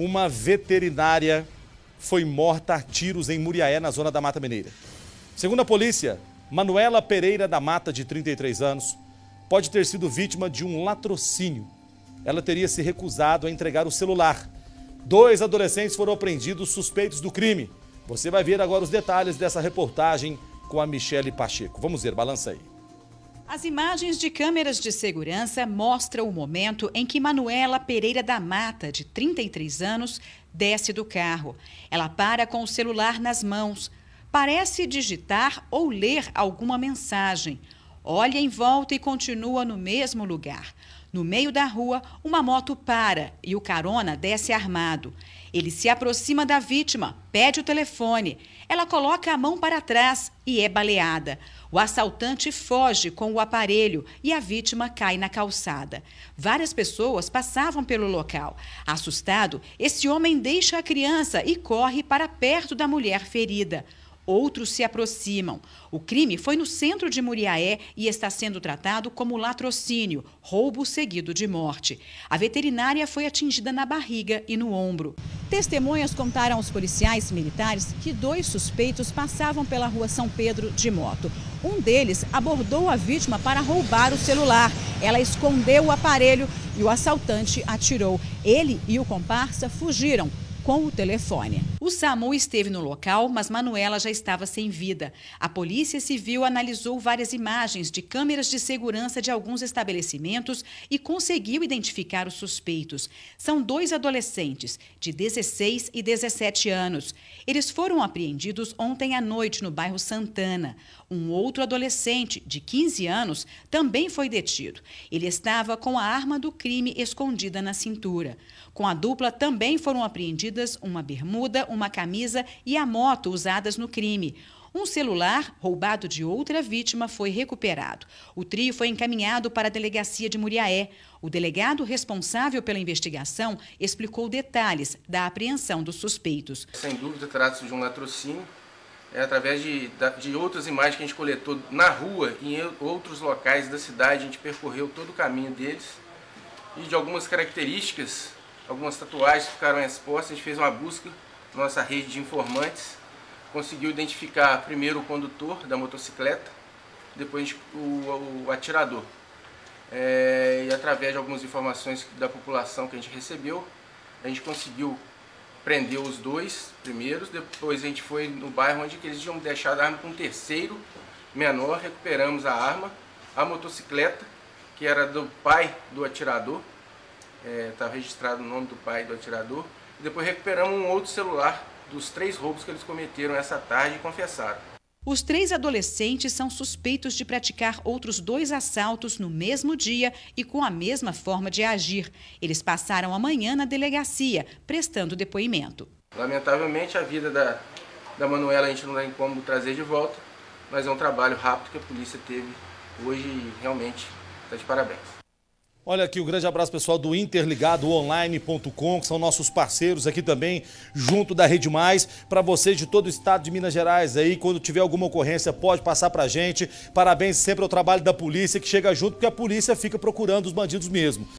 Uma veterinária foi morta a tiros em Muriaé, na zona da Mata Mineira. Segundo a polícia, Manuela Pereira da Mata, de 33 anos, pode ter sido vítima de um latrocínio. Ela teria se recusado a entregar o celular. Dois adolescentes foram apreendidos suspeitos do crime. Você vai ver agora os detalhes dessa reportagem com a Michele Pacheco. Vamos ver, balança aí. As imagens de câmeras de segurança mostram o momento em que Manuela Pereira da Mata, de 33 anos, desce do carro. Ela para com o celular nas mãos. Parece digitar ou ler alguma mensagem olha em volta e continua no mesmo lugar. No meio da rua, uma moto para e o carona desce armado. Ele se aproxima da vítima, pede o telefone. Ela coloca a mão para trás e é baleada. O assaltante foge com o aparelho e a vítima cai na calçada. Várias pessoas passavam pelo local. Assustado, esse homem deixa a criança e corre para perto da mulher ferida. Outros se aproximam. O crime foi no centro de Muriaé e está sendo tratado como latrocínio, roubo seguido de morte. A veterinária foi atingida na barriga e no ombro. Testemunhas contaram aos policiais militares que dois suspeitos passavam pela rua São Pedro de moto. Um deles abordou a vítima para roubar o celular. Ela escondeu o aparelho e o assaltante atirou. Ele e o comparsa fugiram com o telefone. O SAMU esteve no local, mas Manuela já estava sem vida. A Polícia Civil analisou várias imagens de câmeras de segurança de alguns estabelecimentos e conseguiu identificar os suspeitos. São dois adolescentes, de 16 e 17 anos. Eles foram apreendidos ontem à noite no bairro Santana. Um outro adolescente, de 15 anos, também foi detido. Ele estava com a arma do crime escondida na cintura. Com a dupla também foram apreendidos uma bermuda, uma camisa e a moto usadas no crime. Um celular, roubado de outra vítima, foi recuperado. O trio foi encaminhado para a delegacia de Muriaé. O delegado responsável pela investigação explicou detalhes da apreensão dos suspeitos. Sem dúvida, trata-se de um latrocínio. É através de, de outras imagens que a gente coletou na rua e em outros locais da cidade, a gente percorreu todo o caminho deles e de algumas características algumas tatuagens ficaram expostas, a gente fez uma busca na nossa rede de informantes, conseguiu identificar primeiro o condutor da motocicleta, depois o, o atirador. É, e através de algumas informações da população que a gente recebeu, a gente conseguiu prender os dois primeiros, depois a gente foi no bairro onde eles tinham deixado a arma com um terceiro menor, recuperamos a arma, a motocicleta, que era do pai do atirador, estava é, tá registrado o nome do pai do atirador. E depois recuperamos um outro celular dos três roubos que eles cometeram essa tarde e confessaram. Os três adolescentes são suspeitos de praticar outros dois assaltos no mesmo dia e com a mesma forma de agir. Eles passaram amanhã na delegacia, prestando depoimento. Lamentavelmente, a vida da, da Manuela a gente não tem como trazer de volta, mas é um trabalho rápido que a polícia teve hoje e realmente está de parabéns. Olha aqui, um grande abraço pessoal do interligadoonline.com, que são nossos parceiros aqui também, junto da Rede Mais, para vocês de todo o estado de Minas Gerais aí, quando tiver alguma ocorrência, pode passar a gente. Parabéns sempre ao trabalho da polícia que chega junto, porque a polícia fica procurando os bandidos mesmo.